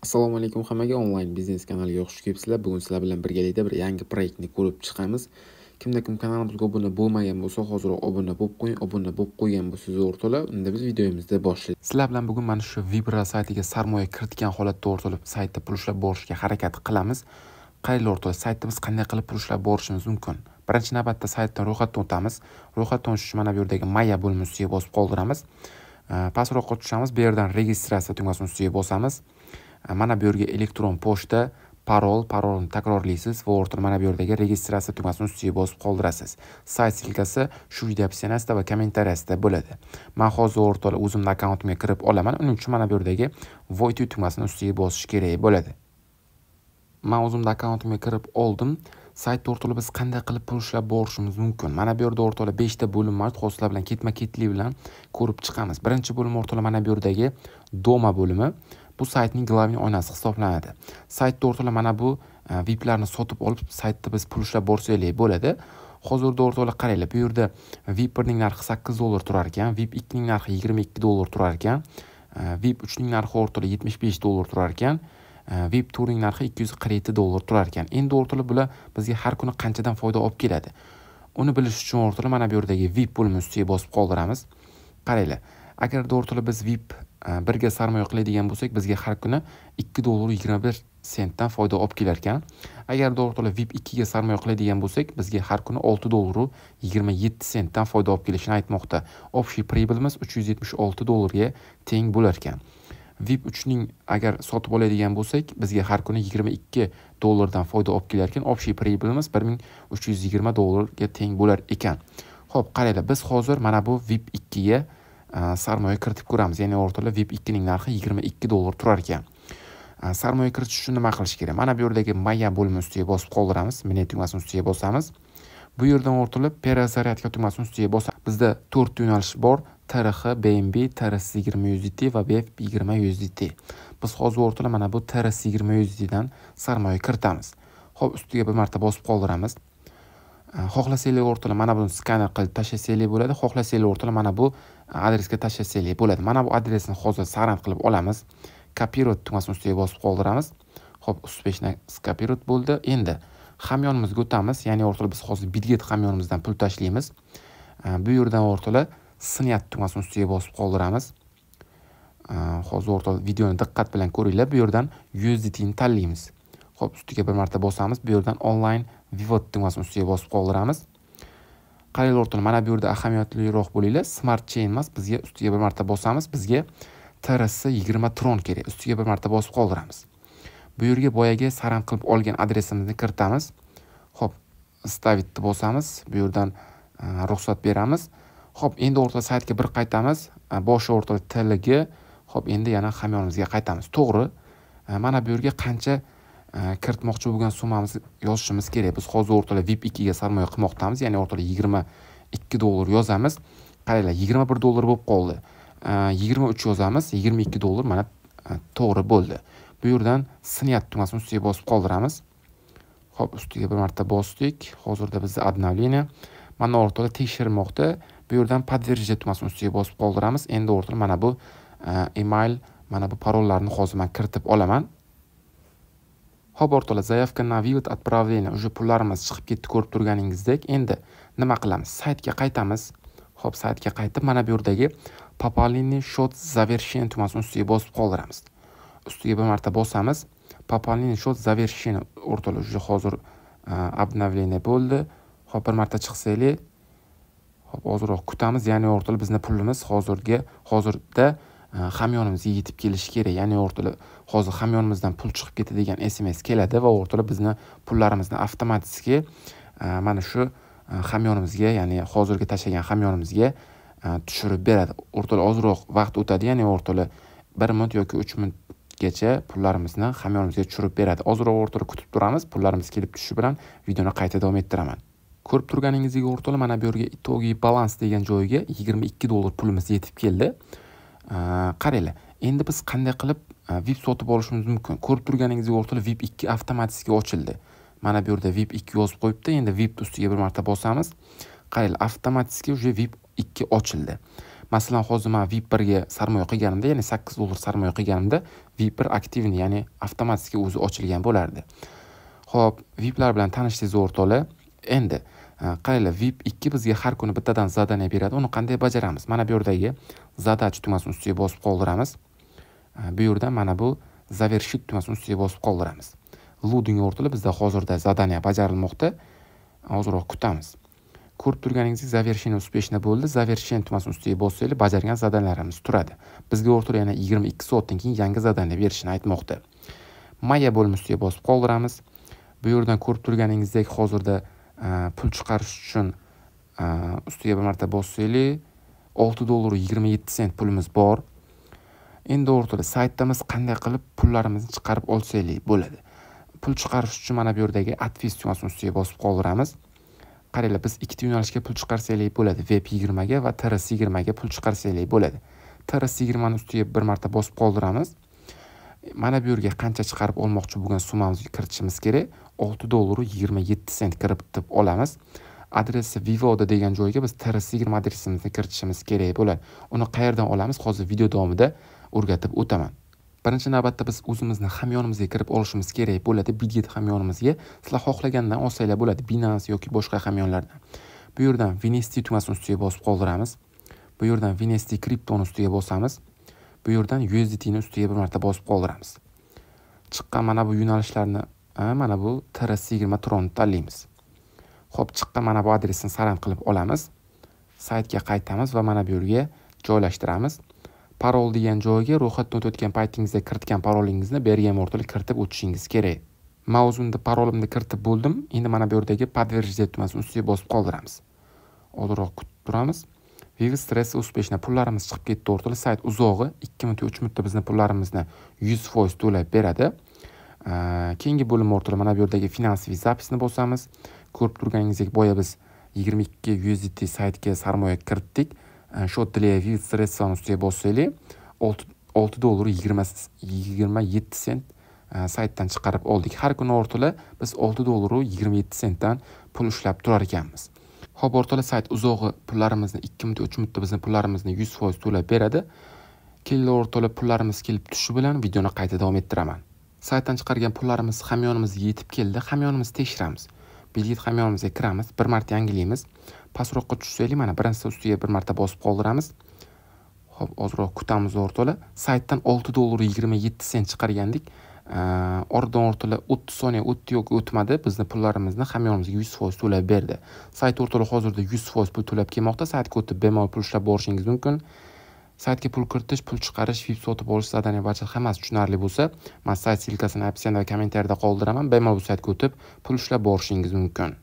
assalomu alaykum hammaga onlayn biznes kanaliga xush kelibsizlar bugun sizlar bilan birgalikda bir yangi proyektni ko'rib chiqamiz kimda kim kanalimizga obuna bo'lmagan bo'lsa hoziroq obuna bo'lib qo'ying obuna bo'lib qo'ygan bo'lsangiz zo'r unda biz videomizni boshlaymiz sizlar bilan bugun mana shu vibra saytiga sarmoya kiritgan holatda o'rtalib saytda pul ushlab borishga harakat qilamiz qaranglar o'rtoqlar saytda biz qanday qilib pul ushlab borishimiz mumkin birinchi navbatda saytdan ro'yxatdan o'tamiz ro'yxatdan o'tish mana bu yerdagi maya bo'lmasi ustiga bosib qoldiramiz pastroqqa tushamiz bu yerdan registratsiya tugmasini ustiga bosamiz E, mana bu yerga elektron pochta parol parolni takrorlaysiz va ortidan mana bu yerdagi registratsiya tugmasini ustiga bosib qoldirasiz sayt silkasi shu video описаниясida va kommentariyasida bo'ladi man hozir o'rtoqla o'zimni akkauntimga kirib olaman uning uchun mana bu yerdagi voytu tugmasini ustiga bosish kerak bo'ladi man o'zimni akkauntimga kirib oldim saytni o'rtoqla biz qanday qilib pul ushlab borishimiz mumkin mana bu yerda o'rtoqla beshta bo'lim mavjud hozir bilan ketma ketlik bilan ko'rib chiqamiz birinchi bo'lim o'rtoqla mana bu yerdagi doma bo'limi bu saytning главный oynasi hisoblanadi saytni o'rtoqlar mana bu e, viplarni sotib olib saytda biz pul ushlab borsak bo'ladi hozirda o'rtoqlar qaranglar bu yerda vip birning narxi sakkiz dollar turar ekan vip ikkining narxi yigirma ikki dollar turar ekan e, vip uchning narxi o'rtoqlar yetmish besh dollar turar ekan e, vip to'rning narxi ikki yuz qirq yetti dollar turar ekan endi o'rtoqlar bular bizga har kuni qanchadan foyda olib keladi uni bilish uchun o'rtoqlar mana bu yerdagi vip bo'limini ustiga bosib qoldiramiz qaranglar agarda o'rtoqlar biz vip Э, birga sarmoya qiladigan bo'lsak bizga har kuni ikki dollar yigirma bir sentdan foyda olib kelar ekan agar to'g'ri to'la vip ikkiga sarmoya qiladigan bo'lsak bizga har kuni olti dollaru yigirma yetti sentdan foyda olib kelishini aytmoqda общий прибылimiz uch yuz yetmish olti dollarga teng bo'lar ekan vip uchning agar sotib oladigan bo'lsak bizga har kuni yigirma ikki dollardan foyda olib kelar ekan общий прибылimiz bir ming uch yuz yigirma dollarga teng bo'lar ekan ho'p qaranglar biz hozir mana bu vip ikkiga sarmoya kiritib ko'ramiz ya'ni o'rtoqlar vip ikkining narxi yigirma ikki dollar turar ekan sarmoya kiritish uchun nima qilish kerak mana bu yerdagi maya bo'limi ustiga bosib qoldiramiz mne tugmasini ustiga bosamiz bu yerdan o'rtilib перезарядка tugmasini ustiga bosa bizda to'rtta yo'nalish bor trx bmb trs yigirma uzdt va bf yigirma uzdt biz hozir o'rtilib mana bu trs yigirma uzdt dan sarmoya kiritamiz ho'p ustiga bir marta bosib qoldiramiz Э, xohlasanglar o'rtalar mana buni skaner qilib tashlasanglar bo'ladi xohlasanglar o'rtalar mana bu adresga tashlasanglar bo'ladi mana bu adresni hozir sarand qilib olamiz kopirovat tugmasini ustiga bosib qoldiramiz ho'p успешно скопировать bo'ldi endi hamyonimizga o'tamiz ya'ni o'rtalar biz hozir bidget hamyonimizdan pul tashlaymiz bu yerdan o'rtalar snят tugmasini ustiga bosib qoldiramiz hozir o'rtalar videoni diqqat bilan ko'ringlar bu yerdan yuz tiyinni tanlaymiz ho'p ustiga bir marta bosamiz bu yerdan onlayn vivot tugmasini ustiga bosib qoldiramiz qaranglar o'rtoqlar mana bu yerda ahamiyatliroq bo'linglar smart chain emas bizga ustiga bir marta bosamiz bizga trs yigirma tron kerak ustiga bir marta bosib qoldiramiz bu yerga boyagi saram qilib olgan adresimizni kiritamiz ho'p ставитni bosamiz bu yerdan e, ruxsat beramiz ho'p endi o'rta saytga bir qaytamiz e, boshi o'rta tlg ho'p endi yana hamyonimizga qaytamiz to'g'ri e, mana bu yerga qancha Э, kiritmoqchi bo'lgan summamizni yozishimiz kerak biz hozir o'rtalab vip ikkiga sarmoya qilmoqdamiz ya'ni o'rtalab yigirma ikki dollar yozamiz qaranglar yigirma bir dollar bo'lib qoldi э, yigirma uch yozamiz yigirma ikki dollar mana э, to'g'ri bo'ldi bu yerdan sniyat tugmasini ustiga bosib qoldiramiz ho'p ustiga bir marta bosdik hozirda bizda обновление mana o'rtada tekshirmoqda bu yerdan подтверждение tugmasini ustiga bosib qoldiramiz endi o'rtada mana bu email mana bu parollarni hozir man kiritib olaman xabar to'la заявka na вид отправление уже pullarimiz chiqib ketdi ko'rib turganingizdek endi nima qilamiz saytga qaytamiz ho'p saytga qaytib mana bu yerdagi пополнение счет завершен tugmasini ustiga bosib qoldiramiz ustiga bir marta bosamiz пополнение счет завершен o'rtoqlar уже hozir e, обновление bo'ldi hop bir marta chiqsanglar hop ozroq kutamiz ya'ni o'rtoqlar bizni pulimiz hozirga hozirda Э, hamyonimizga yetib kelishi kerak ya'ni o'rtada hozir hamyonimizdan pul chiqib ketdi degan sms keladi va o'rtada bizni pullarimizni avtomatiki e, mana shu e, hamyonimizga ya'ni hozirgi tashlagan hamyonimizga e, tushirib beradi o'rtada ozroq vaqt o'tadi ya'ni o'rtada bir minut yoki uch minutgacha pullarimizni hamyonimizga tushirib beradi ozroq o'rtada kutib turamiz pullarimiz kelib tushishi bilan videoni qayta davom ettiraman ko'rib turganingizdek o'rtada mana bu yerga itogiy balans degan joyiga yigirma ikki dollar pulimiz yetib keldi Э, qaranglar endi biz qanday qilib e, vip sotib olishimiz mumkin ko'rib turganingizdek o'rtada vip ikki avtomatik ochildi mana bu yerda vip ikki yozib qo'yibdi endi vip ustiga bir marta bosamiz qaranglar avtomatik уже vip ikki ochildi masalan hozir man vip birga sarmoya qilganimda ya'ni sakkiz dollar sarmoya qilganimda vip bir aktivni ya'ni avtomatik o'zi ochilgan bo'lardi ho'p viplar bilan tanishdingiz o'rtoqlar endi Э, qaranglar vip ikki bizga har kuni bittadan zadaniya beradi uni qanday bajaramiz mana bu yerdagi zadach tugmasini ustiga bosib qoldiramiz э, bu yerda mana bu завершить tugmasini ustiga bosib qoldiramiz loading o'rtilib bizda hozirda zadaniya bajarilmoqda э, ozroq kutamiz ko'rib turganingizdek завершение успешно bo'ldi завершение tugmasini ustiga bossanglar bajargan zadaniyalarimiz turadi bizga o'rtada yana yigirma ikki soatdan keyin yangi zadaniya berishini aytmoqda maya bo'limi ustiga bosib qoldiramiz bu yerdan ko'rib turganingizdek hozirda pul chiqarish uchun ustiga bir marta bossanglar olti dollar yigirma yetti sent pulimiz bor endi o'rtada saytda biz qanday qilib pullarimizni chiqarib olsaylik bo'ladi pul chiqarish uchun mana bu yerdagi advis tugmasini ustiga bosib qoldiramiz qaranglar biz ikkita yo'nalishga pul chiqarsaylik bo'ladi veb yigirmaga va trs yigirmaga pul chiqarsaylik bo'ladi trs yigirmani ustiga bir marta bosib qoldiramiz mana bu yerga qancha chiqarib olmoqchi bo'lgan summamizni kiritishimiz kerak olti dollaru yigirma yetti sent kiritib olamiz adresi vivoda degan joyga biz trs yigirma adresimizni kiritishimiz kerak bo'ladi uni qayerdan olamiz hozir video davomida o'rgatib o'taman birinchi navbatda biz o'zimizni hamyonimizga kirib olishimiz kerak bo'ladi biget hamyonimizga sizlar xohlagandan olsanglar bo'ladi binance yoki boshqa hamyonlardan bu yerdan vinesti tugmasini ustiga bosib qoldiramiz bu yerdan vinesti kriptoni ustiga bosamiz bu yerdan usdtni ustiga bir marta bosib qoldiramiz chiqqan mana bu yo'nalishlarni mana bu trs yigirma tronni tanlaymiz ho'p chiqqan mana bu adresni saran qilib olamiz saytga qaytamiz va mana bu yerga joylashtiramiz parol degan joyga ro'yxatdan o'tayotgan paytingizda kiritgan parolingizni bergan orqali kiritib o'tishingiz kerak man o'zimni parolimni kiritib bo'ldim endi mana bu yerdagi подтвердить tugmasini ustiga bosib qoldiramiz oldinroq kutib turamiz vivis stress успешно pullarimiz chiqib ketdi o'rtali sayt uzog'i ikki minut uch minutda bizni pullarimizni yuz foiz to'lab beradi Э, keyingi bo'lim o'rtada mana bu yerdagi finansoviy zapisni bosamiz ko'rib turganingizdek boya biz yigirma ikki usdt saytga sarmoya kiritdik э, shu tlevi ustiga bossanglar olti dollar yigirma yigirma yetti sent э, saytdan chiqarib oldik har kuni o'rtala biz olti dollaru yigirma yetti sentdan pul ushlab turar ekanmiz ho'p o'rtala sayt uzog'i pullarimizni ikki minut uch minutda bizni pullarimizni yuz foiz to'lab beradi kelinglar o'rtala pullarimiz kelib tushishi bilan videoni qayta davom ettiraman saytdan chiqargan pullarimiz hamyonimizga yetib keldi hamyonimizni tekshiramiz bilet hamyonimizga kiramiz bir marta yangilaymiz pastroqqa tushsaylik mana birinchisi ustiga bir marta bosib qoldiramiz hop ozroq kutamiz o'rtola saytdan olti dollar yigirma yetti sent chiqargandik oradan o'rtola o'ttiz soniya o'tdi yoki o'tmadi bizni pullarimizni hamyonimizga yuz foiz to'lab berdi sayt o'rtola hozirda yuz foiz pul to'lab kelmoqda saytga o'tib bemalol pul ushlab borishingiz mumkin saytga pul kiritish pul chiqarish vip sotib olish zadaniya barcha hammasi tushunarli bo'lsa man sayt silkasini описание va kommentariyada qoldiraman bemalol bu saytga o'tib pul ushlab borishingiz mumkin